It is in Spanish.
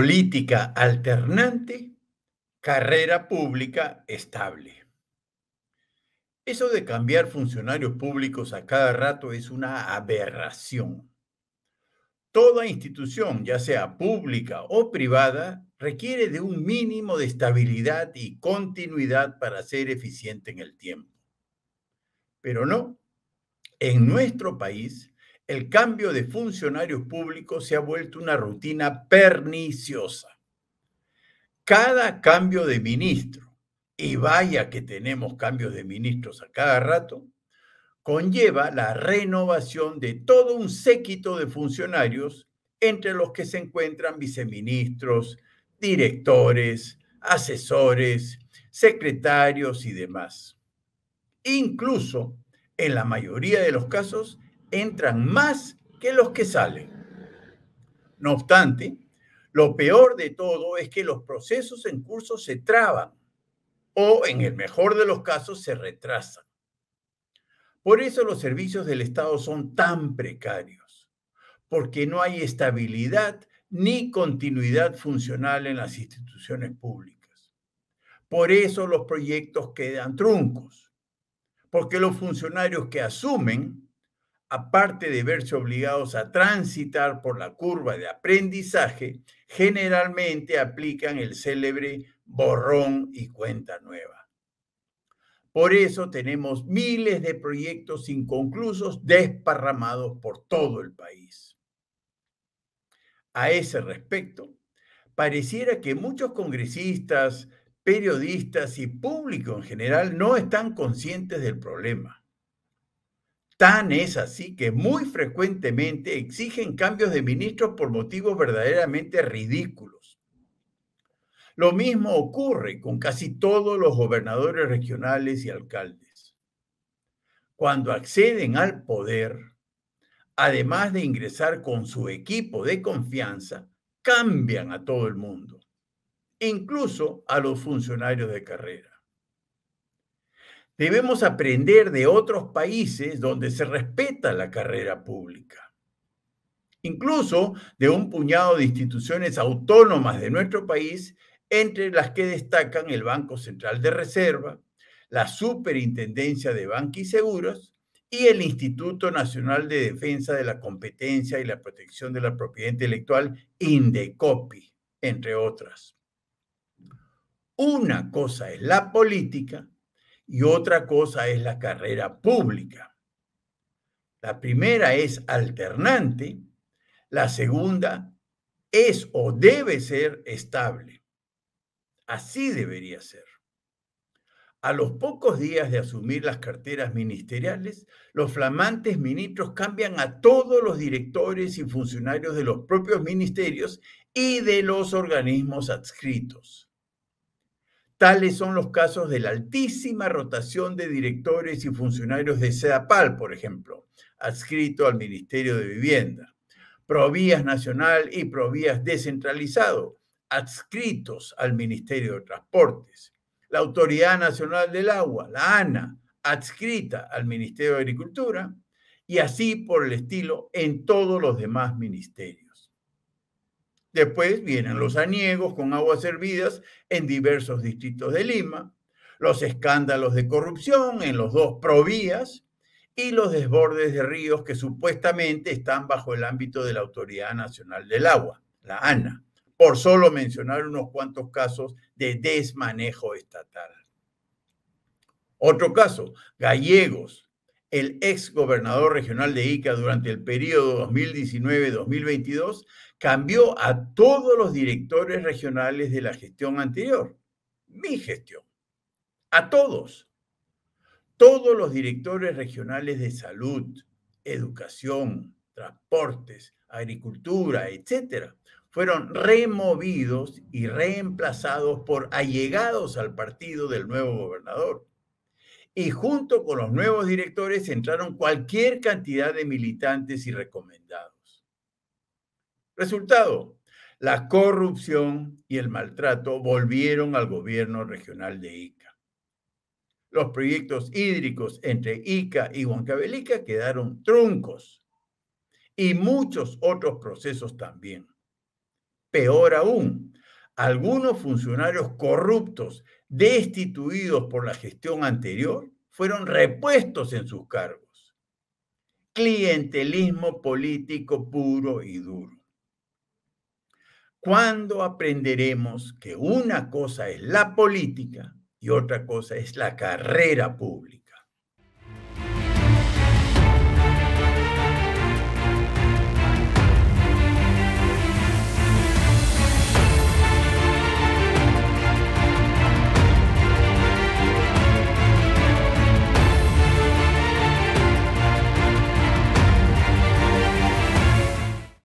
política alternante, carrera pública estable. Eso de cambiar funcionarios públicos a cada rato es una aberración. Toda institución, ya sea pública o privada, requiere de un mínimo de estabilidad y continuidad para ser eficiente en el tiempo. Pero no, en nuestro país el cambio de funcionarios públicos se ha vuelto una rutina perniciosa. Cada cambio de ministro, y vaya que tenemos cambios de ministros a cada rato, conlleva la renovación de todo un séquito de funcionarios entre los que se encuentran viceministros, directores, asesores, secretarios y demás. Incluso, en la mayoría de los casos, entran más que los que salen. No obstante, lo peor de todo es que los procesos en curso se traban o, en el mejor de los casos, se retrasan. Por eso los servicios del Estado son tan precarios, porque no hay estabilidad ni continuidad funcional en las instituciones públicas. Por eso los proyectos quedan truncos, porque los funcionarios que asumen aparte de verse obligados a transitar por la curva de aprendizaje, generalmente aplican el célebre borrón y cuenta nueva. Por eso tenemos miles de proyectos inconclusos desparramados por todo el país. A ese respecto, pareciera que muchos congresistas, periodistas y público en general no están conscientes del problema Tan es así que muy frecuentemente exigen cambios de ministros por motivos verdaderamente ridículos. Lo mismo ocurre con casi todos los gobernadores regionales y alcaldes. Cuando acceden al poder, además de ingresar con su equipo de confianza, cambian a todo el mundo, incluso a los funcionarios de carrera. Debemos aprender de otros países donde se respeta la carrera pública. Incluso de un puñado de instituciones autónomas de nuestro país, entre las que destacan el Banco Central de Reserva, la Superintendencia de Banca y Seguros y el Instituto Nacional de Defensa de la Competencia y la Protección de la Propiedad Intelectual, INDECOPI, entre otras. Una cosa es la política y otra cosa es la carrera pública. La primera es alternante, la segunda es o debe ser estable. Así debería ser. A los pocos días de asumir las carteras ministeriales, los flamantes ministros cambian a todos los directores y funcionarios de los propios ministerios y de los organismos adscritos. Tales son los casos de la altísima rotación de directores y funcionarios de SEDAPAL, por ejemplo, adscrito al Ministerio de Vivienda, Provías Nacional y Provías Descentralizado, adscritos al Ministerio de Transportes, la Autoridad Nacional del Agua, la ANA, adscrita al Ministerio de Agricultura, y así por el estilo en todos los demás ministerios. Después vienen los aniegos con aguas servidas en diversos distritos de Lima, los escándalos de corrupción en los dos provías y los desbordes de ríos que supuestamente están bajo el ámbito de la Autoridad Nacional del Agua, la ANA, por solo mencionar unos cuantos casos de desmanejo estatal. Otro caso, gallegos, el ex gobernador regional de ICA durante el periodo 2019-2022, cambió a todos los directores regionales de la gestión anterior, mi gestión, a todos, todos los directores regionales de salud, educación, transportes, agricultura, etcétera, fueron removidos y reemplazados por allegados al partido del nuevo gobernador y junto con los nuevos directores entraron cualquier cantidad de militantes y recomendados. Resultado, la corrupción y el maltrato volvieron al gobierno regional de Ica. Los proyectos hídricos entre Ica y Huancavelica quedaron truncos y muchos otros procesos también. Peor aún, algunos funcionarios corruptos destituidos por la gestión anterior fueron repuestos en sus cargos. Clientelismo político puro y duro. ¿Cuándo aprenderemos que una cosa es la política y otra cosa es la carrera pública?